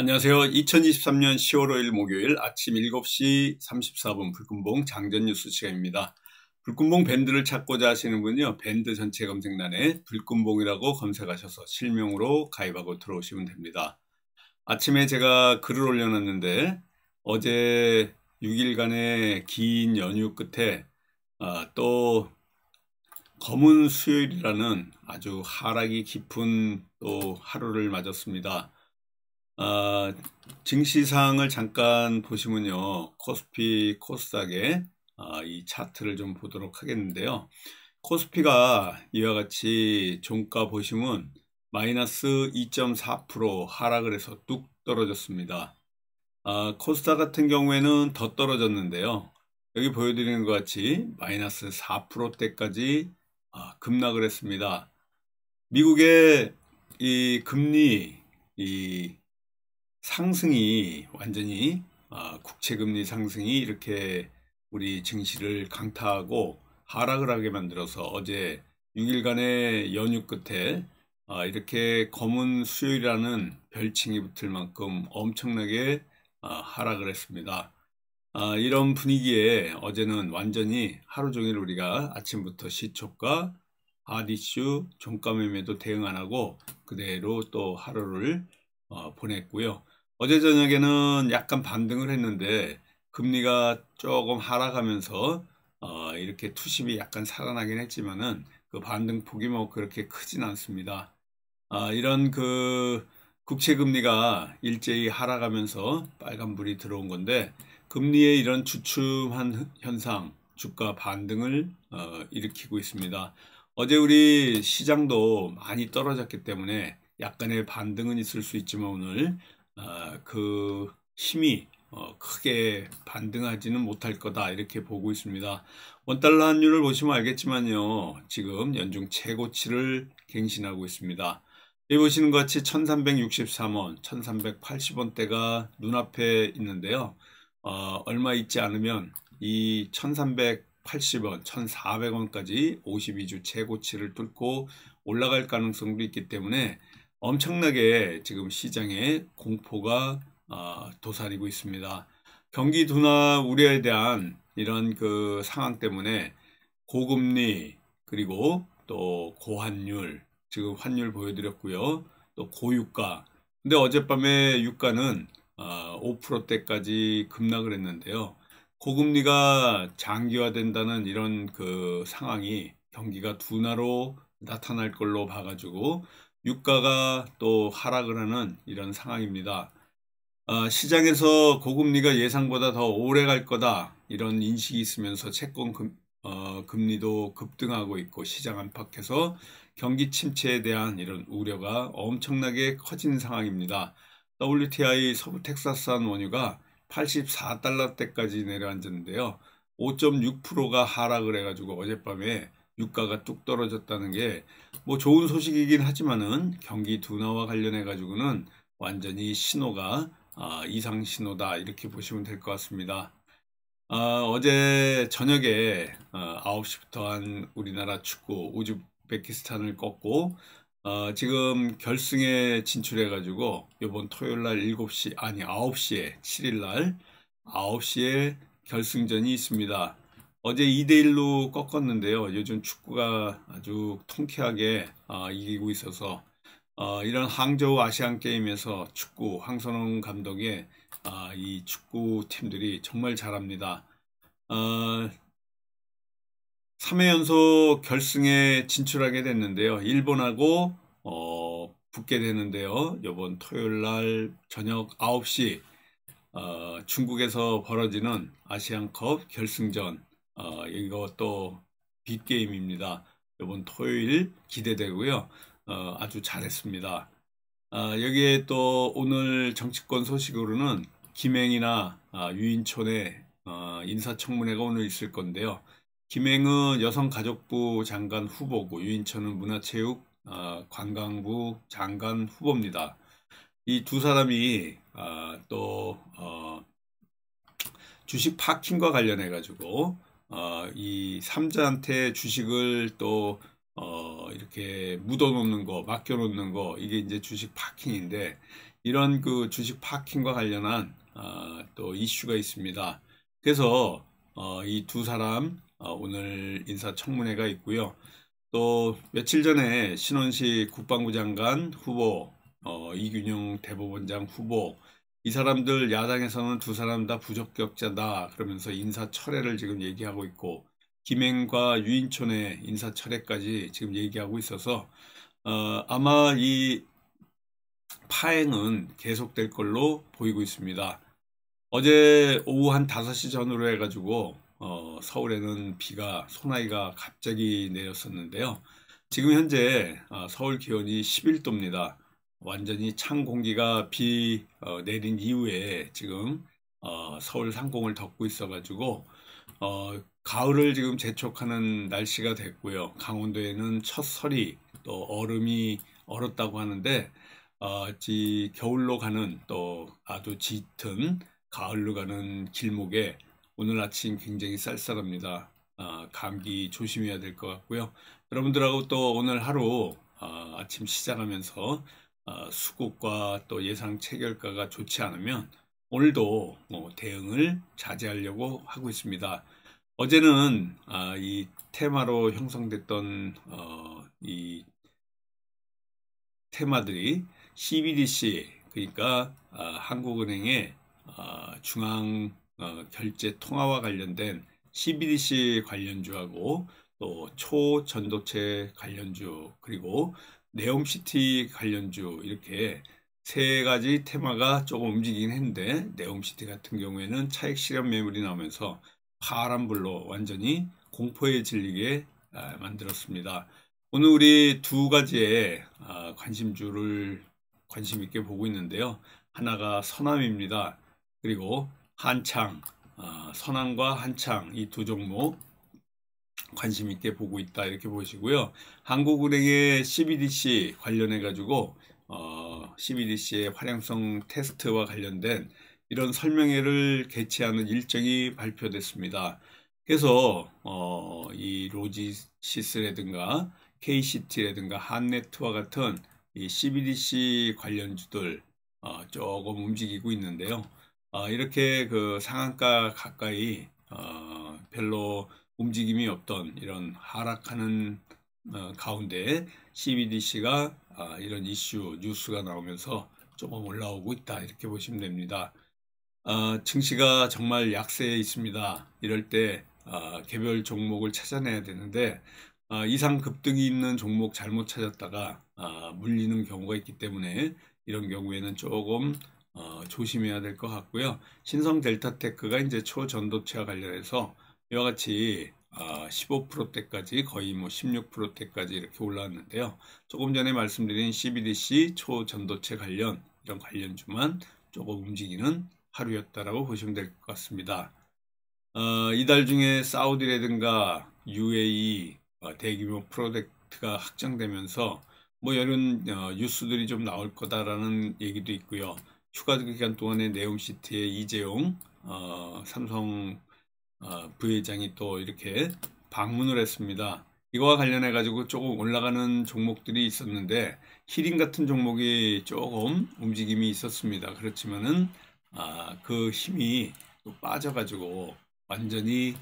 안녕하세요. 2023년 10월 5일 목요일 아침 7시 34분 불금봉 장전 뉴스 시간입니다. 불금봉 밴드를 찾고자 하시는 분요 밴드 전체 검색란에 불금봉이라고 검색하셔서 실명으로 가입하고 들어오시면 됩니다. 아침에 제가 글을 올려놨는데 어제 6일간의 긴 연휴 끝에 아, 또 검은 수요일이라는 아주 하락이 깊은 또 하루를 맞았습니다. 아, 증시사항을 잠깐 보시면요. 코스피, 코스닥의 아, 어, 이 차트를 좀 보도록 하겠는데요. 코스피가 이와 같이 종가 보시면 마이너스 2.4% 하락을 해서 뚝 떨어졌습니다. 아, 코스닥 같은 경우에는 더 떨어졌는데요. 여기 보여드리는 것 같이 마이너스 4때까지 아, 급락을 했습니다. 미국의 이 금리 이 상승이 완전히 어, 국채금리 상승이 이렇게 우리 증시를 강타하고 하락을 하게 만들어서 어제 6일간의 연휴 끝에 어, 이렇게 검은 수요일이라는 별칭이 붙을 만큼 엄청나게 어, 하락을 했습니다. 어, 이런 분위기에 어제는 완전히 하루 종일 우리가 아침부터 시초가 아디슈 종가 매매도 대응 안 하고 그대로 또 하루를 어, 보냈고요. 어제 저녁에는 약간 반등을 했는데 금리가 조금 하락하면서 어, 이렇게 투심이 약간 살아나긴 했지만은 그 반등폭이 뭐 그렇게 크진 않습니다. 아, 이런 그 국채 금리가 일제히 하락하면서 빨간불이 들어온 건데 금리의 이런 주춤한 현상 주가 반등을 어, 일으키고 있습니다. 어제 우리 시장도 많이 떨어졌기 때문에 약간의 반등은 있을 수 있지만 오늘 어, 그 힘이 어, 크게 반등하지는 못할 거다 이렇게 보고 있습니다. 원달러 환율을 보시면 알겠지만요. 지금 연중 최고치를 갱신하고 있습니다. 여기 보시는 것 같이 1363원, 1380원대가 눈앞에 있는데요. 어, 얼마 있지 않으면 이 1380원, 1400원까지 52주 최고치를 뚫고 올라갈 가능성도 있기 때문에 엄청나게 지금 시장에 공포가 아, 도사리고 있습니다. 경기 둔화 우려에 대한 이런 그 상황 때문에 고금리 그리고 또 고환율 지금 환율 보여드렸고요. 또 고유가 근데 어젯밤에 유가는 5%대까지 아, 급락을 했는데요. 고금리가 장기화된다는 이런 그 상황이 경기가 둔화로 나타날 걸로 봐가지고 유가가 또 하락을 하는 이런 상황입니다. 아, 시장에서 고금리가 예상보다 더 오래 갈 거다 이런 인식이 있으면서 채권 금, 어, 금리도 급등하고 있고 시장 안팎에서 경기 침체에 대한 이런 우려가 엄청나게 커진 상황입니다. WTI 서부 텍사스산 원유가 84달러 대까지 내려앉았는데요. 5.6%가 하락을 해가지고 어젯밤에 유가가 뚝 떨어졌다는 게 뭐 좋은 소식이긴 하지만은 경기 둔화와 관련해 가지고는 완전히 신호가 아, 이상 신호다 이렇게 보시면 될 것 같습니다. 아, 어제 저녁에 아, 9시부터 한 우리나라 축구 우즈베키스탄을 꺾고 아, 지금 결승에 진출해 가지고 이번 토요일 날 7시 아니 9시에 7일 날 9시에 결승전이 있습니다. 어제 2대1로 꺾었는데요. 요즘 축구가 아주 통쾌하게 어, 이기고 있어서 어, 이런 항저우 아시안게임에서 축구 황선홍 감독의 어, 이 축구팀들이 정말 잘합니다. 3회 연속 결승에 진출하게 됐는데요. 일본하고 어, 붙게 되는데요. 이번 토요일날 저녁 9시 어, 중국에서 벌어지는 아시안컵 결승전 어, 이것도 빅게임입니다. 이번 토요일 기대되고요. 어, 아주 잘했습니다. 어, 여기에 또 오늘 정치권 소식으로는 김행이나 아, 어, 유인촌의 인사청문회가 오늘 있을 건데요. 김행은 여성가족부 장관 후보고 유인천은 문화체육 어, 관광부 장관 후보입니다. 이 두 사람이 아, 또 어, 주식 파킹과 관련해 가지고 어, 이 삼자한테 주식을 또 어, 이렇게 묻어놓는 거, 맡겨놓는 거, 이게 이제 주식 파킹인데, 이런 그 주식 파킹과 관련한 어, 또 이슈가 있습니다. 그래서 어, 이 두 사람 어, 오늘 인사청문회가 있고요. 또 며칠 전에 신원식 국방부 장관 후보, 어, 이균영 대법원장 후보, 이 사람들 야당에서는 두 사람 다 부적격자다 그러면서 인사 철회를 지금 얘기하고 있고 김행과 유인촌의 인사 철회까지 지금 얘기하고 있어서 어, 아마 이 파행은 계속될 걸로 보이고 있습니다. 어제 오후 한 5시 전으로 해가지고 어, 서울에는 비가 소나기가 갑자기 내렸었는데요. 지금 현재 어, 서울 기온이 11도입니다. 완전히 찬 공기가 비 어, 내린 이후에 지금 어, 서울 상공을 덮고 있어가지고 어, 가을을 지금 재촉하는 날씨가 됐고요. 강원도에는 첫 설이 또 얼음이 얼었다고 하는데 어, 지 겨울로 가는 또 아주 짙은 가을로 가는 길목에 오늘 아침 굉장히 쌀쌀합니다. 어, 감기 조심해야 될 것 같고요. 여러분들하고 또 오늘 하루 어, 아침 시작하면서 어, 수급과 또 예상 체결가가 좋지 않으면 오늘도 뭐 대응을 자제하려고 하고 있습니다. 어제는 아, 이 테마로 형성됐던 어, 이 테마들이 CBDC 그러니까 아, 한국은행의 아, 중앙 어, 결제 통화와 관련된 CBDC 관련주하고 또 초전도체 관련주 그리고 네옴시티 관련주 이렇게 세 가지 테마가 조금 움직이긴 했는데 네옴시티 같은 경우에는 차익 실현 매물이 나오면서 파란불로 완전히 공포에 질리게 아, 만들었습니다. 오늘 우리 두 가지의 아, 관심주를 관심 있게 보고 있는데요. 하나가 선암입니다. 그리고 한창, 선암과 아, 한창 이 두 종목 관심 있게 보고 있다 이렇게 보시고요. 한국은행의 CBDC 관련해 가지고 어, CBDC의 활용성 테스트와 관련된 이런 설명회를 개최하는 일정이 발표됐습니다. 그래서 어, 이 로지시스라든가 KCT라든가 한네트와 같은 이 CBDC 관련주들 어, 조금 움직이고 있는데요. 어, 이렇게 그 상한가 가까이 어, 별로 움직임이 없던 이런 하락하는 어, 가운데 CBDC가 아, 이런 이슈 뉴스가 나오면서 조금 올라오고 있다 이렇게 보시면 됩니다. 아, 증시가 정말 약세에 있습니다. 이럴 때 아, 개별 종목을 찾아내야 되는데 아, 이상 급등이 있는 종목 잘못 찾았다가 아, 물리는 경우가 있기 때문에 이런 경우에는 조금 어, 조심해야 될 것 같고요. 신성 델타테크가 이제 초전도체와 관련해서 이와 같이 15%대까지 아, 거의 뭐 16%대까지 이렇게 올라왔는데요. 조금 전에 말씀드린 CBDC 초전도체 관련 이런 관련주만 조금 움직이는 하루였다라고 보시면 될 것 같습니다. 어, 이달 중에 사우디라든가 UAE 어, 대규모 프로젝트가 확장되면서뭐 이런 어, 뉴스들이 좀 나올 거다라는 얘기도 있고요. 휴가 기간 동안에 네옴시티의 이재용 어, 삼성 어, 부회장이 또 이렇게 방문을 했습니다. 이거와 관련해 가지고 조금 올라가는 종목들이 있었는데 키링 같은 종목이 조금 움직임이 있었습니다. 그렇지만은 아, 그 힘이 또 빠져가지고 완전히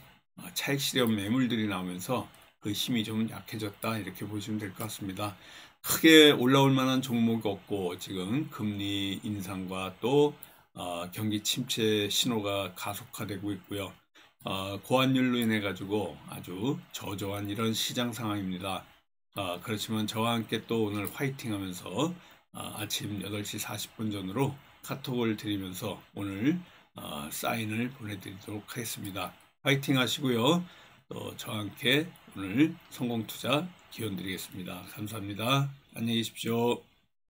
차익 어, 실현 매물들이 나오면서 그 힘이 좀 약해졌다 이렇게 보시면 될 것 같습니다. 크게 올라올 만한 종목이 없고 지금 금리 인상과 또 어, 경기 침체 신호가 가속화되고 있고요. 어, 고환율로 인해 가지고 아주 저조한 이런 시장 상황입니다. 어, 그렇지만 저와 함께 또 오늘 화이팅 하면서 어, 아침 8시 40분 전으로 카톡을 드리면서 오늘 어, 사인을 보내드리도록 하겠습니다. 화이팅 하시고요. 또 저와 함께 오늘 성공투자 기원 드리겠습니다. 감사합니다. 안녕히 계십시오.